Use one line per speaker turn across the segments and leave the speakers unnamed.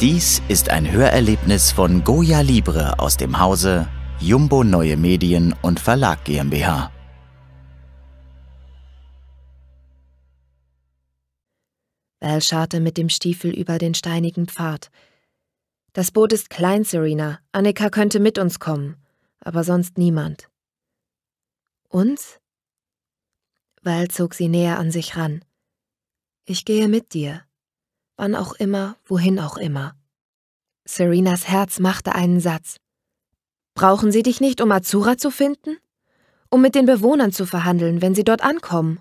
Dies ist ein Hörerlebnis von Goya Libre aus dem Hause Jumbo Neue Medien und Verlag GmbH.
Val scharte mit dem Stiefel über den steinigen Pfad. Das Boot ist klein, Serena. Annika könnte mit uns kommen, aber sonst niemand. Uns? Val zog sie näher an sich ran. Ich gehe mit dir wann auch immer, wohin auch immer. Serenas Herz machte einen Satz. Brauchen Sie dich nicht, um Azura zu finden? Um mit den Bewohnern zu verhandeln, wenn sie dort ankommen.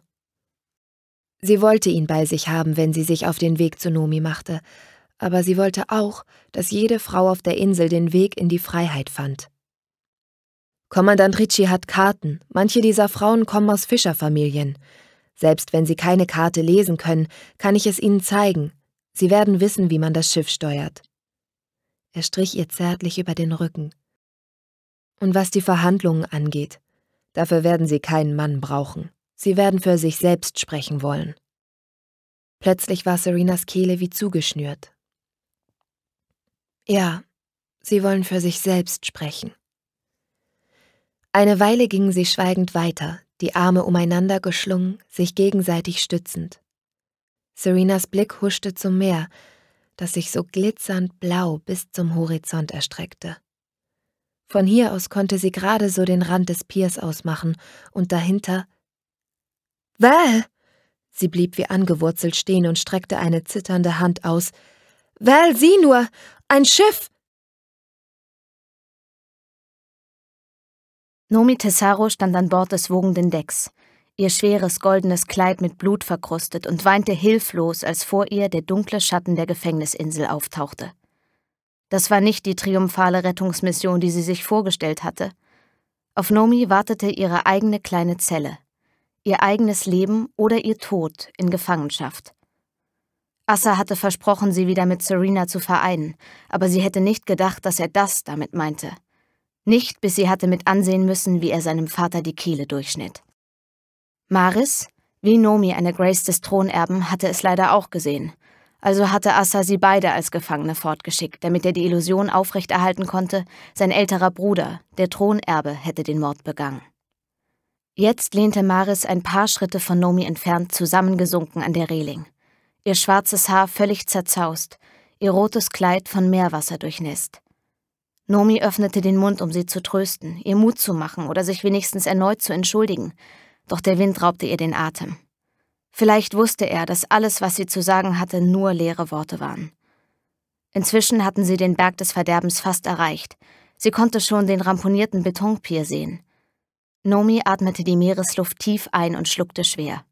Sie wollte ihn bei sich haben, wenn sie sich auf den Weg zu Nomi machte, aber sie wollte auch, dass jede Frau auf der Insel den Weg in die Freiheit fand. Kommandant Ricci hat Karten, manche dieser Frauen kommen aus Fischerfamilien. Selbst wenn sie keine Karte lesen können, kann ich es ihnen zeigen, Sie werden wissen, wie man das Schiff steuert. Er strich ihr zärtlich über den Rücken. Und was die Verhandlungen angeht, dafür werden Sie keinen Mann brauchen. Sie werden für sich selbst sprechen wollen. Plötzlich war Serenas Kehle wie zugeschnürt. Ja, Sie wollen für sich selbst sprechen. Eine Weile gingen sie schweigend weiter, die Arme umeinander geschlungen, sich gegenseitig stützend. Serenas Blick huschte zum Meer, das sich so glitzernd blau bis zum Horizont erstreckte. Von hier aus konnte sie gerade so den Rand des Piers ausmachen und dahinter. Val! Sie blieb wie angewurzelt stehen und streckte eine zitternde Hand aus. Val, sieh nur! Ein Schiff! Nomi Tessaro stand
an Bord des wogenden Decks ihr schweres goldenes Kleid mit Blut verkrustet und weinte hilflos, als vor ihr der dunkle Schatten der Gefängnisinsel auftauchte. Das war nicht die triumphale Rettungsmission, die sie sich vorgestellt hatte. Auf Nomi wartete ihre eigene kleine Zelle, ihr eigenes Leben oder ihr Tod in Gefangenschaft. Assa hatte versprochen, sie wieder mit Serena zu vereinen, aber sie hätte nicht gedacht, dass er das damit meinte. Nicht, bis sie hatte mit ansehen müssen, wie er seinem Vater die Kehle durchschnitt. Maris, wie Nomi, eine Grace des Thronerben, hatte es leider auch gesehen. Also hatte Assa sie beide als Gefangene fortgeschickt, damit er die Illusion aufrechterhalten konnte, sein älterer Bruder, der Thronerbe, hätte den Mord begangen. Jetzt lehnte Maris ein paar Schritte von Nomi entfernt, zusammengesunken an der Reling. Ihr schwarzes Haar völlig zerzaust, ihr rotes Kleid von Meerwasser durchnässt. Nomi öffnete den Mund, um sie zu trösten, ihr Mut zu machen oder sich wenigstens erneut zu entschuldigen, doch der Wind raubte ihr den Atem. Vielleicht wusste er, dass alles, was sie zu sagen hatte, nur leere Worte waren. Inzwischen hatten sie den Berg des Verderbens fast erreicht. Sie konnte schon den ramponierten Betonpier sehen. Nomi atmete die Meeresluft tief ein und schluckte schwer.